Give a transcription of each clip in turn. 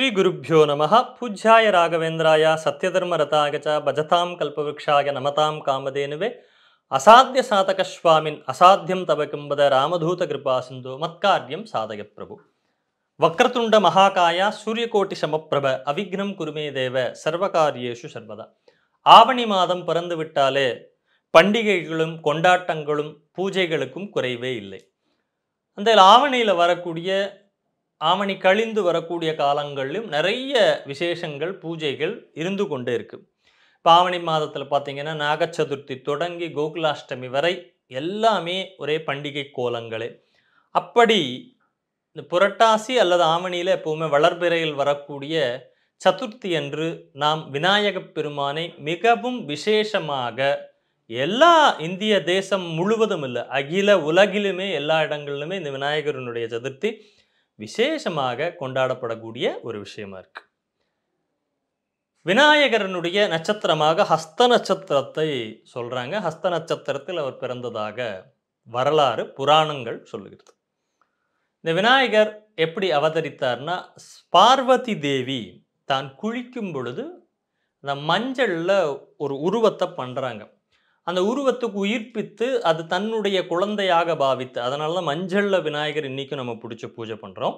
ஸ்ரீ குருப்பியோ நம பூஜ்யாய ராகவேந்திராய சத்யதர்ம ரதாகச்ச பஜதாம் கல்பவృక్షாய நமதாம் காமதேனுவே அசாத்திய சாதக சுவாமின் அசாத்தியம் தவக்கும்பத ராமதூத கிருபா மத்காரியம் சாதக பிரபு வக்ரதுண்ட சூரிய சூரியகோட்டி சமப்பிரப அவிக்னம் குருமே தேவ சர்வகாரியேஷு சர்வதா ஆவணி மாதம் பிறந்து விட்டாலே பண்டிகைகளும் கொண்டாட்டங்களும் பூஜைகளுக்கும் குறைவே இல்லை அந்த ஆவணியில் வரக்கூடிய ஆமணி கழிந்து வரக்கூடிய காலங்களிலும் நிறைய விசேஷங்கள் பூஜைகள் இருந்து கொண்டே இருக்குது பாவணி மாதத்தில் பார்த்திங்கன்னா நாகச்சதுர்த்தி தொடங்கி கோகுலாஷ்டமி வரை எல்லாமே ஒரே பண்டிகை கோலங்களே அப்படி இந்த புரட்டாசி அல்லது ஆவணியில் எப்போவுமே வளர்பிறையில் வரக்கூடிய சதுர்த்தி என்று நாம் விநாயகப் பெருமானை மிகவும் விசேஷமாக எல்லா இந்திய தேசம் முழுவதும் இல்லை அகில உலகிலுமே எல்லா இடங்களிலுமே இந்த விநாயகரனுடைய சதுர்த்தி விசேஷமாக கொண்டாடப்படக்கூடிய ஒரு விஷயமா இருக்கு விநாயகரனுடைய நட்சத்திரமாக ஹஸ்த நட்சத்திரத்தை சொல்கிறாங்க ஹஸ்த நட்சத்திரத்தில் அவர் பிறந்ததாக வரலாறு புராணங்கள் சொல்லுகிறது இந்த விநாயகர் எப்படி அவதரித்தார்னா பார்வதி தேவி தான் குளிக்கும் பொழுது அந்த மஞ்சளில் ஒரு உருவத்தை பண்ணுறாங்க அந்த உருவத்துக்கு உயிர்ப்பித்து அது தன்னுடைய குழந்தையாக பாவித்து அதனால தான் மஞ்சளில் விநாயகர் இன்றைக்கும் நம்ம பிடிச்சி பூஜை பண்ணுறோம்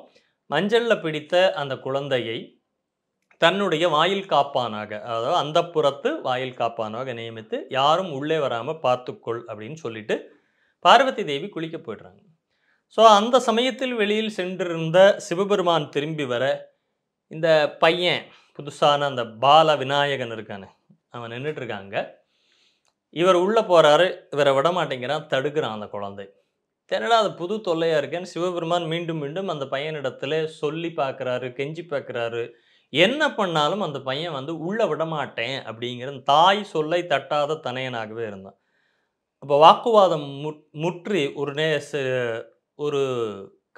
மஞ்சளில் பிடித்த அந்த குழந்தையை தன்னுடைய வாயில் காப்பானாக அதாவது அந்த புறத்து வாயில் காப்பானாக நியமித்து யாரும் உள்ளே வராமல் பார்த்துக்கொள் அப்படின்னு சொல்லிட்டு பார்வதி தேவி குளிக்க போயிடுறாங்க ஸோ அந்த சமயத்தில் வெளியில் சென்றிருந்த சிவபெருமான் திரும்பி வர இந்த பையன் புதுசான அந்த பால விநாயகன் இருக்கானே அவன் நின்றுட்டுருக்காங்க இவர் உள்ளே போகிறாரு இவரை விடமாட்டேங்கிறான் தடுக்கிறான் அந்த குழந்தை தென்னடா அது புது தொல்லையாக இருக்கேன்னு சிவபெருமான் மீண்டும் மீண்டும் அந்த பையனிடத்துல சொல்லி பார்க்குறாரு கெஞ்சி பார்க்குறாரு என்ன பண்ணாலும் அந்த பையன் வந்து உள்ளே விடமாட்டேன் அப்படிங்கிற தாய் சொல்லை தட்டாத தனையனாகவே இருந்தான் அப்போ வாக்குவாதம் முற்றி ஒரு நே ஒரு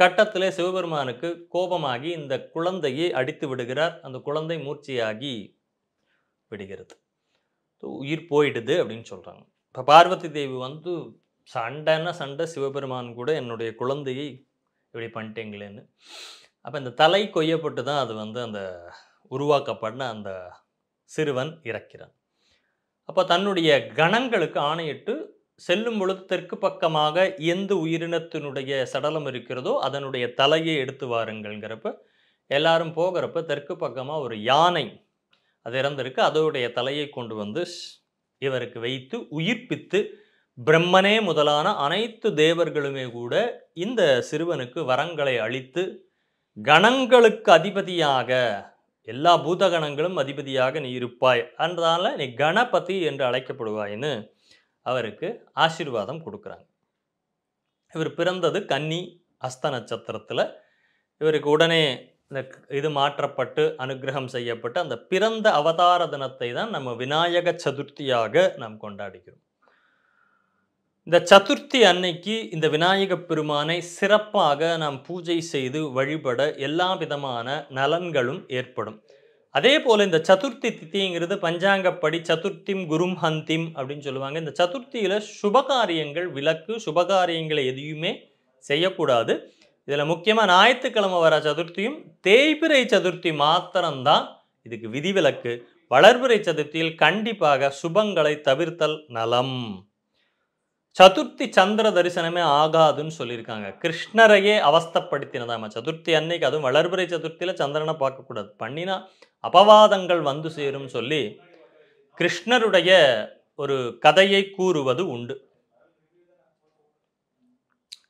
கட்டத்திலே சிவபெருமானுக்கு கோபமாகி இந்த குழந்தையை அடித்து விடுகிறார் அந்த குழந்தை மூர்ச்சியாகி விடுகிறது உயிர் போயிடுது அப்படின்னு சொல்கிறாங்க இப்போ பார்வதி தேவி வந்து சண்டைன்னா சண்டை சிவபெருமான் கூட என்னுடைய குழந்தையை இப்படி பண்ணிட்டீங்களேன்னு அப்போ இந்த தலை கொய்யப்பட்டு தான் அது வந்து அந்த உருவாக்கப்படின அந்த சிறுவன் இறக்கிறான் அப்போ தன்னுடைய கணங்களுக்கு ஆணையிட்டு செல்லும் பொழுது தெற்கு பக்கமாக எந்த உயிரினத்தினுடைய சடலம் இருக்கிறதோ அதனுடைய தலையை எடுத்து வாருங்கள்ங்கிறப்ப எல்லாரும் போகிறப்ப தெற்கு பக்கமாக ஒரு யானை அது இறந்திருக்கு அதோடைய தலையை கொண்டு வந்து இவருக்கு வைத்து உயிர்ப்பித்து பிரம்மனே முதலான அனைத்து தேவர்களுமே கூட இந்த சிறுவனுக்கு வரங்களை அளித்து கணங்களுக்கு அதிபதியாக எல்லா பூதகணங்களும் அதிபதியாக நீ இருப்பாய் அதனால் நீ கணபதி என்று அழைக்கப்படுவாயின்னு அவருக்கு ஆசீர்வாதம் கொடுக்குறாங்க இவர் பிறந்தது கன்னி அஸ்த நட்சத்திரத்தில் இவருக்கு உடனே இந்த இது மாற்றப்பட்டு அனுகிரகம் செய்யப்பட்டு அந்த பிறந்த அவதார தினத்தை தான் நம்ம விநாயக சதுர்த்தியாக நாம் கொண்டாடுகிறோம் இந்த சதுர்த்தி அன்னைக்கு இந்த விநாயக பெருமானை சிறப்பாக நாம் பூஜை செய்து வழிபட எல்லா விதமான நலன்களும் ஏற்படும் அதே போல் இந்த சதுர்த்தி தித்திங்கிறது பஞ்சாங்கப்படி சதுர்த்திம் குரும் ஹந்திம் அப்படின்னு சொல்லுவாங்க இந்த சதுர்த்தியில் சுபகாரியங்கள் விளக்கு சுபகாரியங்களை எதையுமே செய்யக்கூடாது இதில் முக்கியமாக ஞாயிற்றுக்கிழமை வர சதுர்த்தியும் தேய்பிரை சதுர்த்தி மாத்திரம்தான் இதுக்கு விதிவிலக்கு வளர்பிறை சதுர்த்தியில் கண்டிப்பாக சுபங்களை தவிர்த்தல் நலம் சதுர்த்தி சந்திர தரிசனமே ஆகாதுன்னு சொல்லியிருக்காங்க கிருஷ்ணரையே நம்ம சதுர்த்தி அன்னைக்கு அதுவும் வளர்பிறை சதுர்த்தியில் சந்திரனை பார்க்கக்கூடாது பண்ணினா அபவாதங்கள் வந்து சேரும் சொல்லி கிருஷ்ணருடைய ஒரு கதையை கூறுவது உண்டு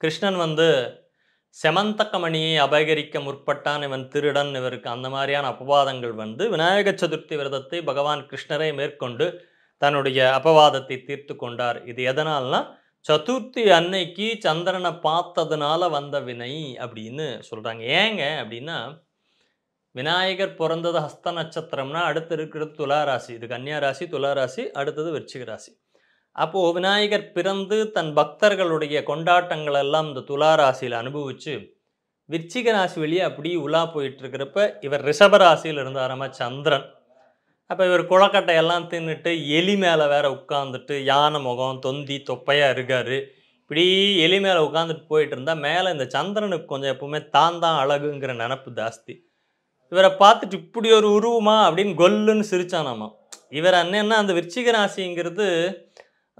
கிருஷ்ணன் வந்து செமந்தக்கமணியை அபகரிக்க முற்பட்டான் இவன் திருடன் இவருக்கு அந்த மாதிரியான அபவாதங்கள் வந்து விநாயக சதுர்த்தி விரதத்தை பகவான் கிருஷ்ணரை மேற்கொண்டு தன்னுடைய அபவாதத்தை தீர்த்து கொண்டார் இது எதனால்னா சதுர்த்தி அன்னைக்கு சந்திரனை பார்த்ததுனால வந்த வினை அப்படின்னு சொல்கிறாங்க ஏங்க அப்படின்னா விநாயகர் பிறந்தது ஹஸ்த நட்சத்திரம்னா அடுத்து இருக்கிறது துளாராசி இது கன்னியாராசி ராசி அடுத்தது விருச்சிக ராசி அப்போது விநாயகர் பிறந்து தன் பக்தர்களுடைய கொண்டாட்டங்கள் எல்லாம் இந்த துளாராசியில் அனுபவித்து விருச்சிக ராசி வழியே அப்படியே உலா போயிட்டுருக்கிறப்ப இவர் ரிஷபராசியில் இருந்தாராம சந்திரன் அப்போ இவர் குளக்கட்டையெல்லாம் தின்னுட்டு எலி மேலே வேற உட்காந்துட்டு யானை முகம் தொந்தி தொப்பையாக இருக்கார் இப்படி எலி மேலே உட்காந்துட்டு போயிட்டு இருந்தால் மேலே இந்த சந்திரனுக்கு கொஞ்சம் எப்பவுமே தான் தான் அழகுங்கிற நினப்பு ஜாஸ்தி இவரை பார்த்துட்டு இப்படி ஒரு உருவமா அப்படின்னு கொல்லுன்னு சிரிச்சானாமா இவர் அண்ணன்னா அந்த விருச்சிக ராசிங்கிறது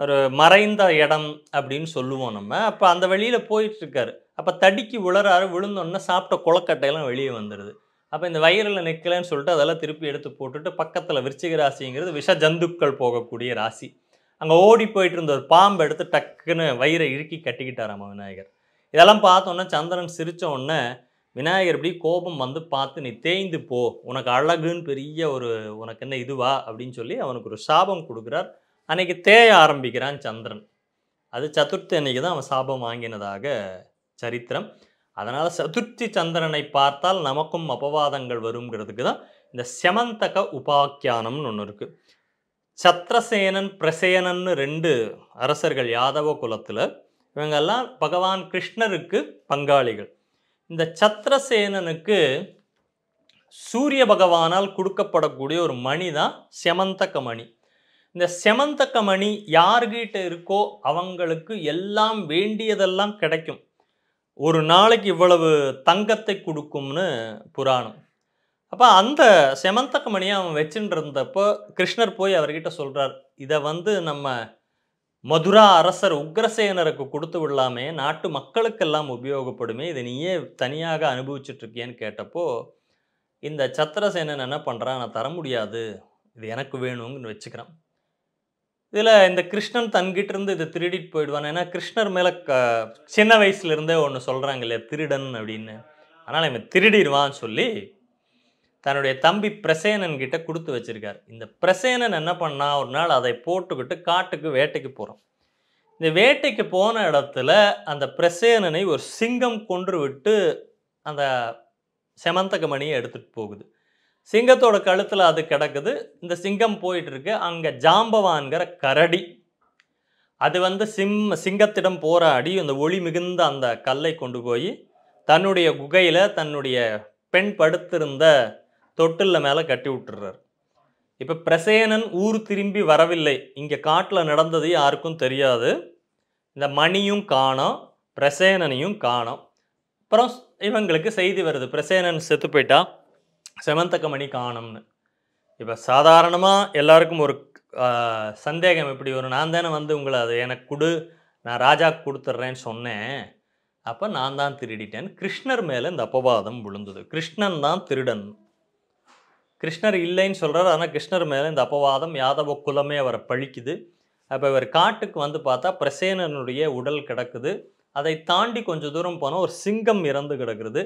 ஒரு மறைந்த இடம் அப்படின்னு சொல்லுவோம் நம்ம அப்போ அந்த வழியில் போயிட்டுருக்காரு அப்போ தடிக்கு உளறாரு விழுந்தோன்னே சாப்பிட்ட குளக்கட்டையெல்லாம் வெளியே வந்துடுது அப்போ இந்த வயிறில் நிற்கலன்னு சொல்லிட்டு அதெல்லாம் திருப்பி எடுத்து போட்டுட்டு பக்கத்தில் விருச்சிக ராசிங்கிறது விஷ ஜந்துக்கள் போகக்கூடிய ராசி அங்கே ஓடி போயிட்டு இருந்த ஒரு பாம்பு எடுத்து டக்குன்னு வயிறை இறுக்கி கட்டிக்கிட்டாராம் விநாயகர் இதெல்லாம் பார்த்தோன்னே சந்திரன் சிரித்த உடனே விநாயகர் இப்படி கோபம் வந்து பார்த்து நீ தேய்ந்து போ உனக்கு அழகுன்னு பெரிய ஒரு உனக்கு என்ன இதுவா அப்படின்னு சொல்லி அவனுக்கு ஒரு சாபம் கொடுக்குறார் அன்னைக்கு தேய ஆரம்பிக்கிறான் சந்திரன் அது சதுர்த்தி அன்னைக்கு தான் அவன் சாபம் வாங்கினதாக சரித்திரம் அதனால் சதுர்த்தி சந்திரனை பார்த்தால் நமக்கும் அபவாதங்கள் வருங்கிறதுக்கு தான் இந்த செமந்தக உபாக்கியானம்னு ஒன்று இருக்குது சத்ரசேனன் பிரசேனன்னு ரெண்டு அரசர்கள் யாதவ குலத்தில் இவங்கெல்லாம் பகவான் கிருஷ்ணருக்கு பங்காளிகள் இந்த சத்ரசேனனுக்கு சூரிய பகவானால் கொடுக்கப்படக்கூடிய ஒரு மணி தான் செமந்தக மணி இந்த செமந்தக்க மணி யார்கிட்ட இருக்கோ அவங்களுக்கு எல்லாம் வேண்டியதெல்லாம் கிடைக்கும் ஒரு நாளைக்கு இவ்வளவு தங்கத்தை கொடுக்கும்னு புராணம் அப்போ அந்த செமந்தக்க மணியை அவன் வச்சுட்டு இருந்தப்போ கிருஷ்ணர் போய் அவர்கிட்ட சொல்கிறார் இதை வந்து நம்ம மதுரா அரசர் உக்ரசேனருக்கு கொடுத்து விடலாமே நாட்டு மக்களுக்கெல்லாம் உபயோகப்படுமே இதை நீயே தனியாக அனுபவிச்சுட்ருக்கியன்னு கேட்டப்போ இந்த சத்திரசேனன் என்ன பண்ணுறான் நான் தர முடியாது இது எனக்கு வேணுங்கன்னு வச்சுக்கிறான் இதில் இந்த கிருஷ்ணன் தன்கிட்ட இருந்து இதை திருடிட்டு போயிடுவான் ஏன்னா கிருஷ்ணர் மேலே க சின்ன வயசுலேருந்தே ஒன்று சொல்கிறாங்க இல்லையா திருடன் அப்படின்னு அதனால் இவன் திருடிடுவான்னு சொல்லி தன்னுடைய தம்பி பிரசேனன் கிட்ட கொடுத்து வச்சிருக்கார் இந்த பிரசேனன் என்ன பண்ணா ஒரு நாள் அதை போட்டுக்கிட்டு காட்டுக்கு வேட்டைக்கு போகிறான் இந்த வேட்டைக்கு போன இடத்துல அந்த பிரசேனனை ஒரு சிங்கம் கொன்று விட்டு அந்த செமந்தக மணியை எடுத்துகிட்டு போகுது சிங்கத்தோட கழுத்தில் அது கிடக்குது இந்த சிங்கம் போயிட்டுருக்கு அங்கே ஜாம்பவான்கிற கரடி அது வந்து சிம் சிங்கத்திடம் போராடி அந்த ஒளி மிகுந்த அந்த கல்லை கொண்டு போய் தன்னுடைய குகையில் தன்னுடைய பெண் படுத்திருந்த தொட்டில் மேலே கட்டி விட்டுறார் இப்போ பிரசேனன் ஊர் திரும்பி வரவில்லை இங்கே காட்டில் நடந்தது யாருக்கும் தெரியாது இந்த மணியும் காணோம் பிரசேனனையும் காணோம் அப்புறம் இவங்களுக்கு செய்தி வருது பிரசேனன் செத்து போயிட்டான் செமந்த கமணி காணம்னு இப்போ சாதாரணமாக எல்லாருக்கும் ஒரு சந்தேகம் இப்படி வரும் நான் தானே வந்து உங்களை அது எனக்கு கொடு நான் ராஜா கொடுத்துட்றேன்னு சொன்னேன் அப்போ நான் தான் திருடிட்டேன் கிருஷ்ணர் மேலே இந்த அப்பவாதம் விழுந்தது கிருஷ்ணன் தான் திருடன் கிருஷ்ணர் இல்லைன்னு சொல்கிறார் ஆனால் கிருஷ்ணர் மேலே இந்த அப்பவாதம் யாதவ குலமே அவரை பழிக்குது அப்போ இவர் காட்டுக்கு வந்து பார்த்தா பிரசேனனுடைய உடல் கிடக்குது அதை தாண்டி கொஞ்சம் தூரம் போனால் ஒரு சிங்கம் இறந்து கிடக்குது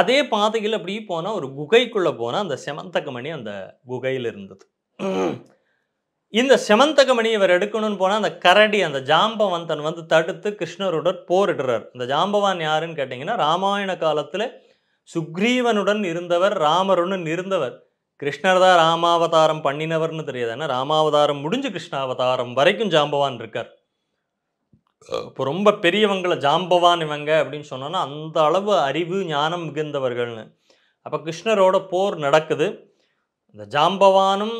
அதே பாதையில் அப்படி போனால் ஒரு குகைக்குள்ளே போனால் அந்த செமந்தகமணி அந்த குகையில் இருந்தது இந்த செமந்தகமணி இவர் எடுக்கணும்னு போனால் அந்த கரடி அந்த ஜாம்பவந்தன் வந்து தடுத்து கிருஷ்ணருடன் போரிடுறார் இந்த ஜாம்பவான் யாருன்னு கேட்டிங்கன்னா ராமாயண காலத்தில் சுக்ரீவனுடன் இருந்தவர் ராமருடன் இருந்தவர் கிருஷ்ணர் தான் ராமாவதாரம் பண்ணினவர்னு தெரியாது ஏன்னா ராமாவதாரம் முடிஞ்சு கிருஷ்ணாவதாரம் வரைக்கும் ஜாம்பவான் இருக்கார் இப்போ ரொம்ப பெரியவங்களை ஜாம்பவான் இவங்க அப்படின்னு சொன்னோன்னா அந்த அளவு அறிவு ஞானம் மிகுந்தவர்கள்னு அப்போ கிருஷ்ணரோட போர் நடக்குது இந்த ஜாம்பவானும்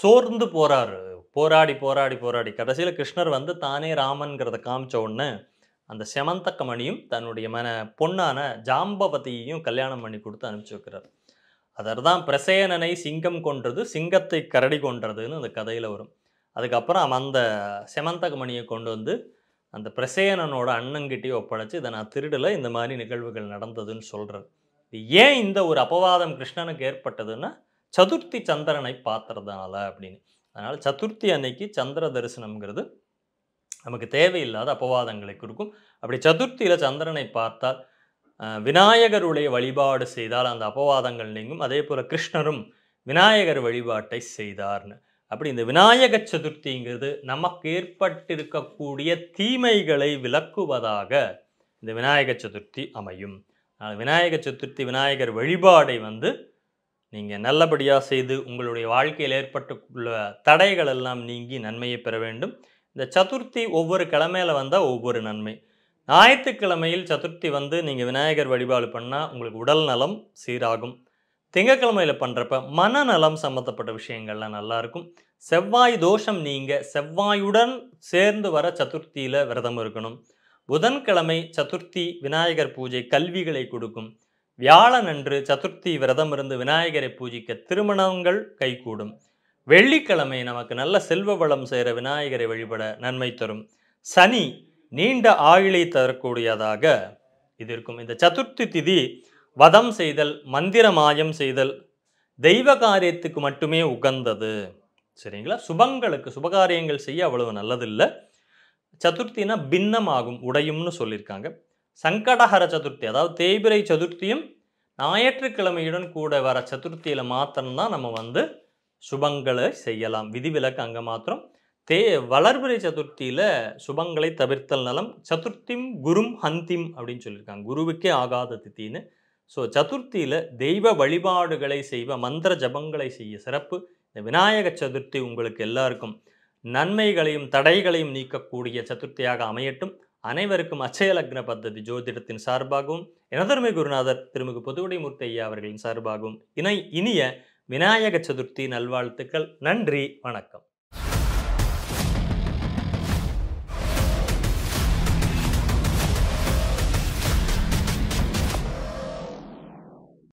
சோர்ந்து போகிறாரு போராடி போராடி போராடி கடைசியில் கிருஷ்ணர் வந்து தானே ராமன்கிறத காமிச்ச உடனே அந்த செமந்தக்க மணியும் தன்னுடைய மன பொண்ணான ஜாம்பவதியையும் கல்யாணம் பண்ணி கொடுத்து அனுப்பிச்சி வைக்கிறார் அதர் தான் பிரசேனனை சிங்கம் கொன்றது சிங்கத்தை கரடி கொன்றதுன்னு அந்த கதையில் வரும் அதுக்கப்புறம் அந்த செமந்தக மணியை கொண்டு வந்து அந்த பிரசேனனோட அண்ணங்கிட்டேயே ஒப்படைச்சு இதை நான் திருடலை இந்த மாதிரி நிகழ்வுகள் நடந்ததுன்னு சொல்கிறார் ஏன் இந்த ஒரு அபவாதம் கிருஷ்ணனுக்கு ஏற்பட்டதுன்னா சதுர்த்தி சந்திரனை பார்த்துறதுனால அப்படின்னு அதனால் சதுர்த்தி அன்னைக்கு சந்திர தரிசனம்ங்கிறது நமக்கு தேவையில்லாத அப்பவாதங்களை கொடுக்கும் அப்படி சதுர்த்தியில் சந்திரனை பார்த்தால் விநாயகருடைய வழிபாடு செய்தால் அந்த அப்பவாதங்கள் நீங்கும் அதே போல் கிருஷ்ணரும் விநாயகர் வழிபாட்டை செய்தார்னு அப்படி இந்த விநாயக சதுர்த்திங்கிறது நமக்கு ஏற்பட்டிருக்கக்கூடிய தீமைகளை விளக்குவதாக இந்த விநாயக சதுர்த்தி அமையும் விநாயக சதுர்த்தி விநாயகர் வழிபாடை வந்து நீங்கள் நல்லபடியாக செய்து உங்களுடைய வாழ்க்கையில் ஏற்பட்டுள்ள தடைகள் எல்லாம் நீங்கி நன்மையை பெற வேண்டும் இந்த சதுர்த்தி ஒவ்வொரு கிழமையில் வந்தால் ஒவ்வொரு நன்மை ஞாயிற்றுக்கிழமையில் சதுர்த்தி வந்து நீங்கள் விநாயகர் வழிபாடு பண்ணால் உங்களுக்கு உடல் நலம் சீராகும் திங்கக்கிழமையில் பண்ணுறப்ப மனநலம் சம்மந்தப்பட்ட விஷயங்கள்லாம் நல்லாயிருக்கும் செவ்வாய் தோஷம் நீங்கள் செவ்வாயுடன் சேர்ந்து வர சதுர்த்தியில் விரதம் இருக்கணும் புதன்கிழமை சதுர்த்தி விநாயகர் பூஜை கல்விகளை கொடுக்கும் வியாழன் அன்று சதுர்த்தி விரதம் இருந்து விநாயகரை பூஜிக்க திருமணங்கள் கைகூடும் வெள்ளிக்கிழமை நமக்கு நல்ல செல்வ வளம் செய்கிற விநாயகரை வழிபட நன்மை தரும் சனி நீண்ட ஆயுளை தரக்கூடியதாக இது இருக்கும் இந்த சதுர்த்தி திதி வதம் செய்தல் மந்திர மாயம் செய்தல் தெய்வ காரியத்துக்கு மட்டுமே உகந்தது சரிங்களா சுபங்களுக்கு சுபகாரியங்கள் செய்ய அவ்வளவு நல்லதில்லை சதுர்த்தினா பின்னமாகும் உடையும்னு சொல்லியிருக்காங்க சங்கடஹர சதுர்த்தி அதாவது தேய்பிரை சதுர்த்தியும் ஞாயிற்றுக்கிழமையுடன் கூட வர சதுர்த்தியில் மாத்திரம்தான் நம்ம வந்து சுபங்களை செய்யலாம் விதிவிலக்கு அங்கே மாத்திரம் தே வளர்பிறை சதுர்த்தியில் சுபங்களை தவிர்த்தல் நலம் சதுர்த்திம் குரும் ஹந்திம் அப்படின்னு சொல்லியிருக்காங்க குருவுக்கே ஆகாத தித்தின்னு ஸோ சதுர்த்தியில் தெய்வ வழிபாடுகளை செய்வ மந்திர ஜபங்களை செய்ய சிறப்பு இந்த விநாயக சதுர்த்தி உங்களுக்கு எல்லாருக்கும் நன்மைகளையும் தடைகளையும் நீக்கக்கூடிய சதுர்த்தியாக அமையட்டும் அனைவருக்கும் அச்சயலக்ன பத்ததி ஜோதிடத்தின் சார்பாகவும் எனதருமை குருநாதர் திருமிகு புதுவடைமூர்த்தி ஐயா அவர்களின் சார்பாகவும் இணை இனிய விநாயக சதுர்த்தி நல்வாழ்த்துக்கள் நன்றி வணக்கம்